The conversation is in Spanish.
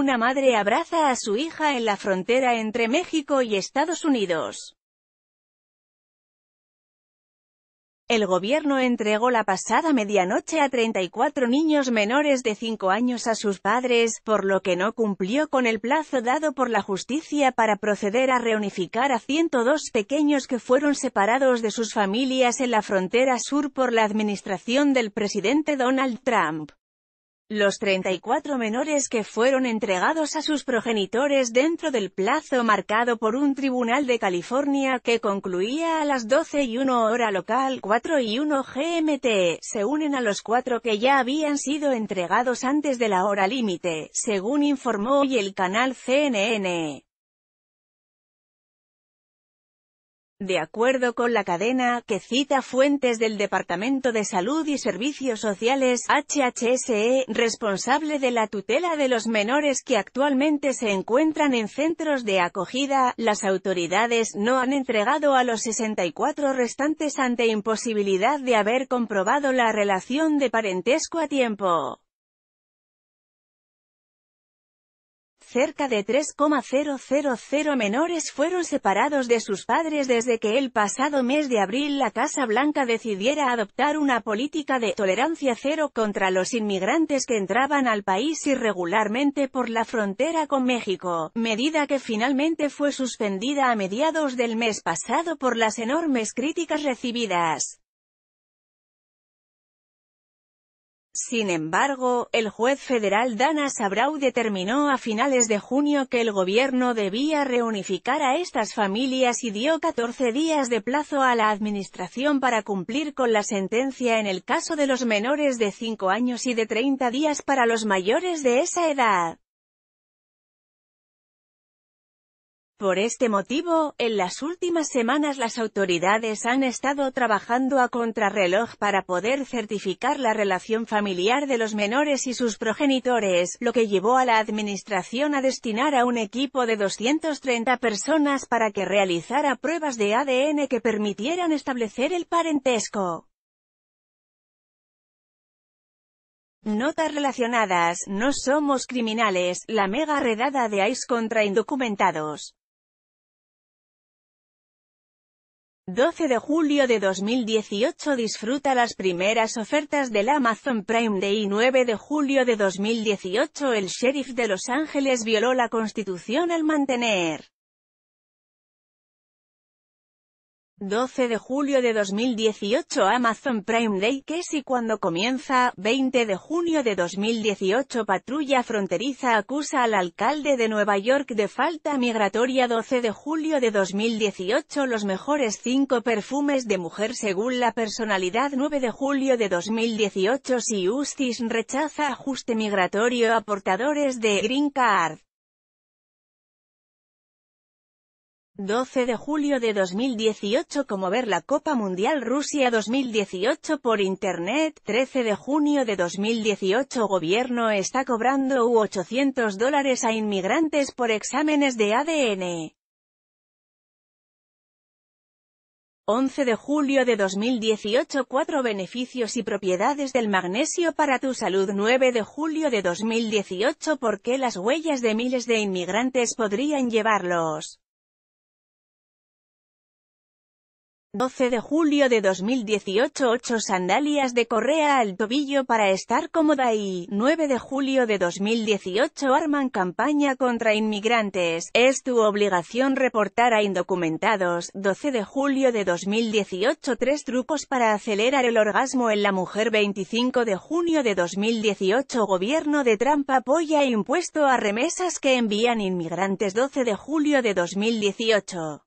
Una madre abraza a su hija en la frontera entre México y Estados Unidos. El gobierno entregó la pasada medianoche a 34 niños menores de 5 años a sus padres, por lo que no cumplió con el plazo dado por la justicia para proceder a reunificar a 102 pequeños que fueron separados de sus familias en la frontera sur por la administración del presidente Donald Trump. Los 34 menores que fueron entregados a sus progenitores dentro del plazo marcado por un tribunal de California que concluía a las 12 y 1 hora local 4 y 1 GMT, se unen a los cuatro que ya habían sido entregados antes de la hora límite, según informó hoy el canal CNN. De acuerdo con la cadena, que cita fuentes del Departamento de Salud y Servicios Sociales, HHSE, responsable de la tutela de los menores que actualmente se encuentran en centros de acogida, las autoridades no han entregado a los 64 restantes ante imposibilidad de haber comprobado la relación de parentesco a tiempo. cerca de 3,000 menores fueron separados de sus padres desde que el pasado mes de abril la Casa Blanca decidiera adoptar una política de tolerancia cero contra los inmigrantes que entraban al país irregularmente por la frontera con México, medida que finalmente fue suspendida a mediados del mes pasado por las enormes críticas recibidas. Sin embargo, el juez federal Dana Sabrau determinó a finales de junio que el gobierno debía reunificar a estas familias y dio 14 días de plazo a la administración para cumplir con la sentencia en el caso de los menores de 5 años y de 30 días para los mayores de esa edad. Por este motivo, en las últimas semanas las autoridades han estado trabajando a contrarreloj para poder certificar la relación familiar de los menores y sus progenitores, lo que llevó a la administración a destinar a un equipo de 230 personas para que realizara pruebas de ADN que permitieran establecer el parentesco. Notas relacionadas, no somos criminales, la mega redada de ICE contra indocumentados. 12 de julio de 2018 Disfruta las primeras ofertas del Amazon Prime Day 9 de julio de 2018 El sheriff de Los Ángeles violó la Constitución al mantener 12 de julio de 2018 Amazon Prime Day que si cuando comienza, 20 de junio de 2018 Patrulla Fronteriza acusa al alcalde de Nueva York de falta migratoria 12 de julio de 2018 Los mejores 5 perfumes de mujer según la personalidad 9 de julio de 2018 Si Justice rechaza ajuste migratorio a portadores de Green Card 12 de julio de 2018 como ver la Copa Mundial Rusia 2018 por Internet, 13 de junio de 2018 Gobierno está cobrando U 800 dólares a inmigrantes por exámenes de ADN. 11 de julio de 2018 4 beneficios y propiedades del magnesio para tu salud 9 de julio de 2018 ¿Por qué las huellas de miles de inmigrantes podrían llevarlos? 12 de julio de 2018 8 sandalias de correa al tobillo para estar cómoda y 9 de julio de 2018 arman campaña contra inmigrantes, es tu obligación reportar a indocumentados, 12 de julio de 2018 3 trucos para acelerar el orgasmo en la mujer 25 de junio de 2018 gobierno de Trump apoya impuesto a remesas que envían inmigrantes 12 de julio de 2018